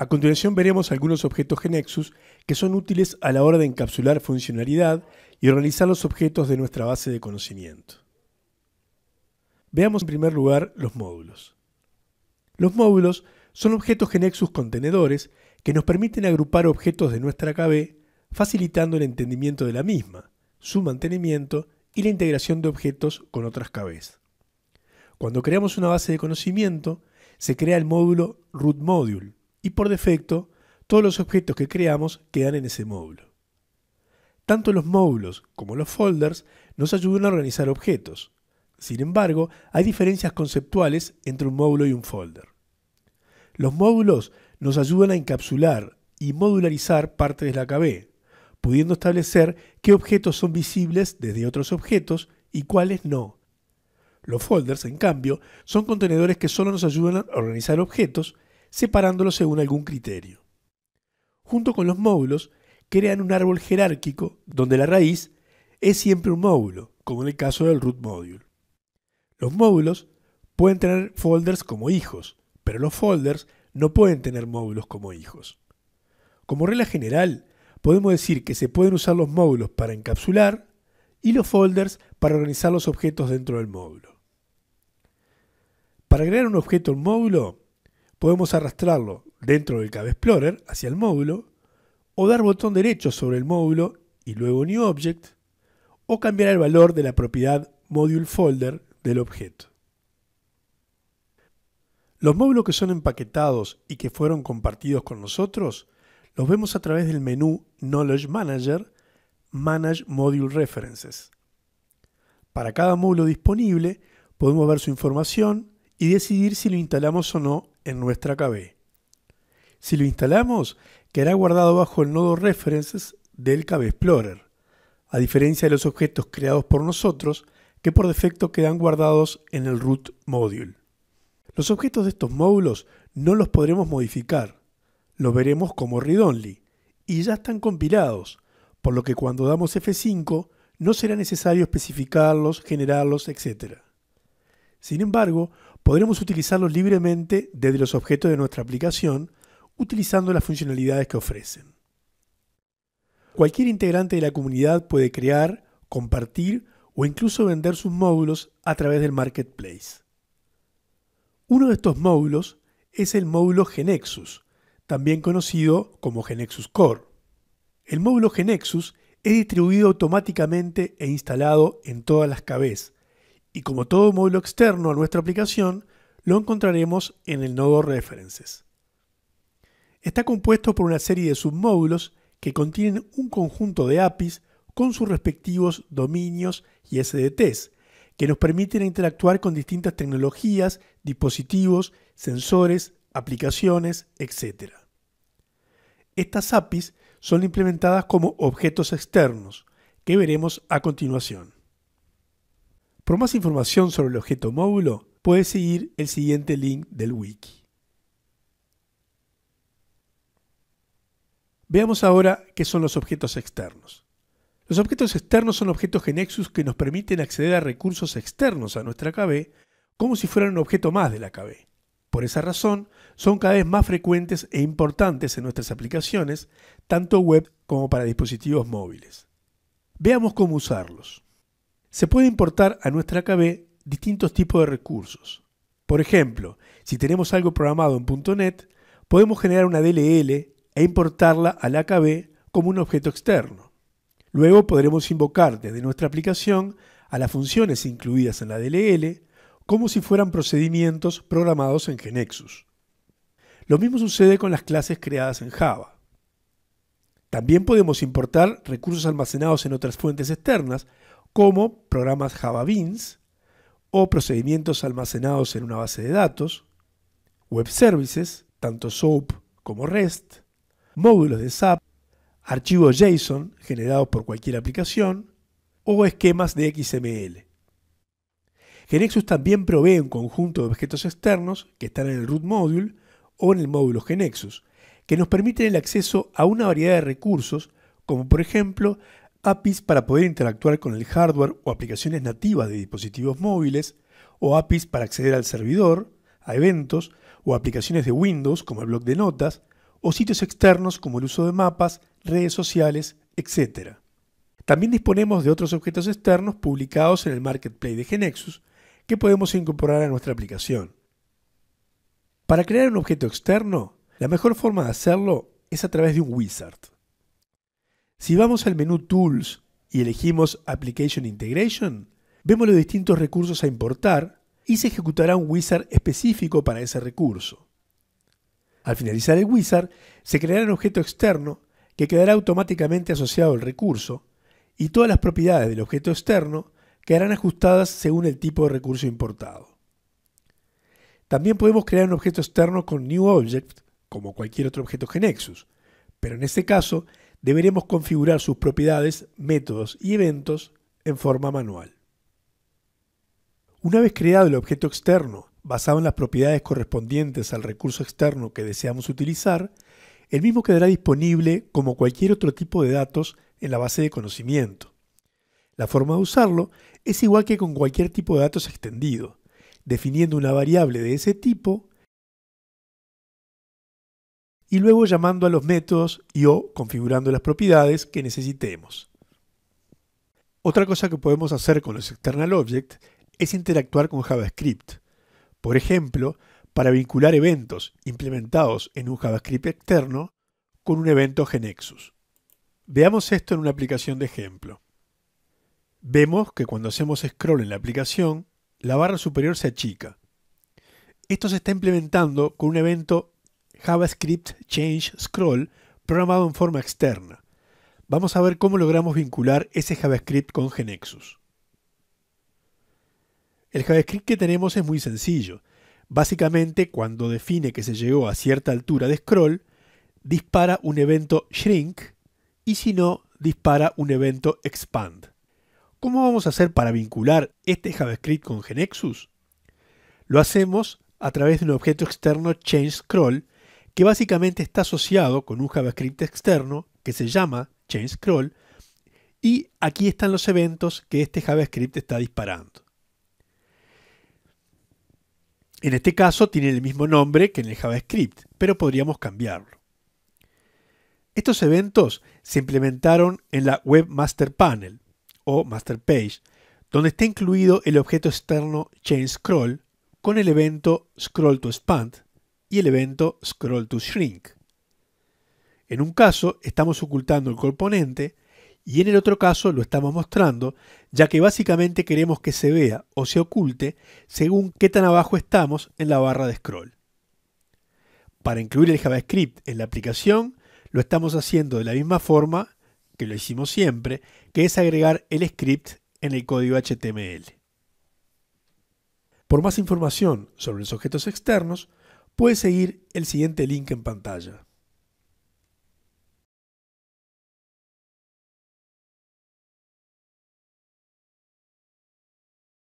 A continuación veremos algunos objetos Genexus que son útiles a la hora de encapsular funcionalidad y organizar los objetos de nuestra base de conocimiento. Veamos en primer lugar los módulos. Los módulos son objetos Genexus contenedores que nos permiten agrupar objetos de nuestra KB facilitando el entendimiento de la misma, su mantenimiento y la integración de objetos con otras KBs. Cuando creamos una base de conocimiento, se crea el módulo root module, y por defecto todos los objetos que creamos quedan en ese módulo. Tanto los módulos como los folders nos ayudan a organizar objetos. Sin embargo, hay diferencias conceptuales entre un módulo y un folder. Los módulos nos ayudan a encapsular y modularizar partes de la KB, pudiendo establecer qué objetos son visibles desde otros objetos y cuáles no. Los folders, en cambio, son contenedores que solo nos ayudan a organizar objetos separándolos según algún criterio. Junto con los módulos, crean un árbol jerárquico donde la raíz es siempre un módulo, como en el caso del root module. Los módulos pueden tener folders como hijos, pero los folders no pueden tener módulos como hijos. Como regla general, podemos decir que se pueden usar los módulos para encapsular y los folders para organizar los objetos dentro del módulo. Para crear un objeto en módulo, podemos arrastrarlo dentro del KB Explorer hacia el módulo, o dar botón derecho sobre el módulo y luego New Object, o cambiar el valor de la propiedad Module Folder del objeto. Los módulos que son empaquetados y que fueron compartidos con nosotros los vemos a través del menú Knowledge Manager Manage Module References. Para cada módulo disponible podemos ver su información y decidir si lo instalamos o no en nuestra KB. Si lo instalamos, quedará guardado bajo el nodo References del KB Explorer, a diferencia de los objetos creados por nosotros que por defecto quedan guardados en el root module. Los objetos de estos módulos no los podremos modificar, los veremos como read-only y ya están compilados, por lo que cuando damos F5 no será necesario especificarlos, generarlos, etc. Sin embargo, podremos utilizarlos libremente desde los objetos de nuestra aplicación utilizando las funcionalidades que ofrecen. Cualquier integrante de la comunidad puede crear, compartir o incluso vender sus módulos a través del marketplace. Uno de estos módulos es el módulo Genexus, también conocido como Genexus Core. El módulo Genexus es distribuido automáticamente e instalado en todas las cabezas y como todo módulo externo a nuestra aplicación, lo encontraremos en el nodo References. Está compuesto por una serie de submódulos que contienen un conjunto de APIs con sus respectivos dominios y SDTs, que nos permiten interactuar con distintas tecnologías, dispositivos, sensores, aplicaciones, etc. Estas APIs son implementadas como objetos externos, que veremos a continuación. Por más información sobre el objeto módulo, puedes seguir el siguiente link del wiki. Veamos ahora qué son los objetos externos. Los objetos externos son objetos Genexus que nos permiten acceder a recursos externos a nuestra KB como si fueran un objeto más de la KB. Por esa razón, son cada vez más frecuentes e importantes en nuestras aplicaciones, tanto web como para dispositivos móviles. Veamos cómo usarlos. Se puede importar a nuestra KB distintos tipos de recursos. Por ejemplo, si tenemos algo programado en .NET, podemos generar una DLL e importarla a la AKB como un objeto externo. Luego podremos invocar desde nuestra aplicación a las funciones incluidas en la DLL como si fueran procedimientos programados en Genexus. Lo mismo sucede con las clases creadas en Java. También podemos importar recursos almacenados en otras fuentes externas, como programas Java Beans o procedimientos almacenados en una base de datos, web services, tanto SOAP como REST, módulos de SAP, archivos JSON generados por cualquier aplicación o esquemas de XML. Genexus también provee un conjunto de objetos externos que están en el root module o en el módulo Genexus, que nos permiten el acceso a una variedad de recursos, como por ejemplo APIs para poder interactuar con el hardware o aplicaciones nativas de dispositivos móviles, o APIs para acceder al servidor, a eventos o aplicaciones de Windows como el blog de notas, o sitios externos como el uso de mapas, redes sociales, etc. También disponemos de otros objetos externos publicados en el Marketplace de Genexus que podemos incorporar a nuestra aplicación. Para crear un objeto externo, la mejor forma de hacerlo es a través de un wizard. Si vamos al menú Tools y elegimos Application Integration, vemos los distintos recursos a importar y se ejecutará un wizard específico para ese recurso. Al finalizar el wizard, se creará un objeto externo que quedará automáticamente asociado al recurso y todas las propiedades del objeto externo quedarán ajustadas según el tipo de recurso importado. También podemos crear un objeto externo con New Object, como cualquier otro objeto Genexus, pero en este caso deberemos configurar sus propiedades, métodos y eventos en forma manual. Una vez creado el objeto externo, basado en las propiedades correspondientes al recurso externo que deseamos utilizar, el mismo quedará disponible como cualquier otro tipo de datos en la base de conocimiento. La forma de usarlo es igual que con cualquier tipo de datos extendido, definiendo una variable de ese tipo y luego llamando a los métodos y o configurando las propiedades que necesitemos. Otra cosa que podemos hacer con los external objects es interactuar con JavaScript. Por ejemplo, para vincular eventos implementados en un JavaScript externo con un evento Genexus. Veamos esto en una aplicación de ejemplo. Vemos que cuando hacemos scroll en la aplicación, la barra superior se achica. Esto se está implementando con un evento JavaScript Change Scroll programado en forma externa. Vamos a ver cómo logramos vincular ese JavaScript con Genexus. El JavaScript que tenemos es muy sencillo. Básicamente, cuando define que se llegó a cierta altura de scroll, dispara un evento shrink y si no, dispara un evento expand. ¿Cómo vamos a hacer para vincular este JavaScript con Genexus? Lo hacemos a través de un objeto externo change scroll que básicamente está asociado con un JavaScript externo que se llama scroll y aquí están los eventos que este JavaScript está disparando. En este caso tiene el mismo nombre que en el JavaScript, pero podríamos cambiarlo. Estos eventos se implementaron en la Web Panel o Master Page, donde está incluido el objeto externo ChainScroll con el evento Scroll to Expand y el evento Scroll to Shrink. En un caso estamos ocultando el componente y en el otro caso lo estamos mostrando, ya que básicamente queremos que se vea o se oculte según qué tan abajo estamos en la barra de scroll. Para incluir el JavaScript en la aplicación, lo estamos haciendo de la misma forma que lo hicimos siempre, que es agregar el script en el código HTML. Por más información sobre los objetos externos, puedes seguir el siguiente link en pantalla.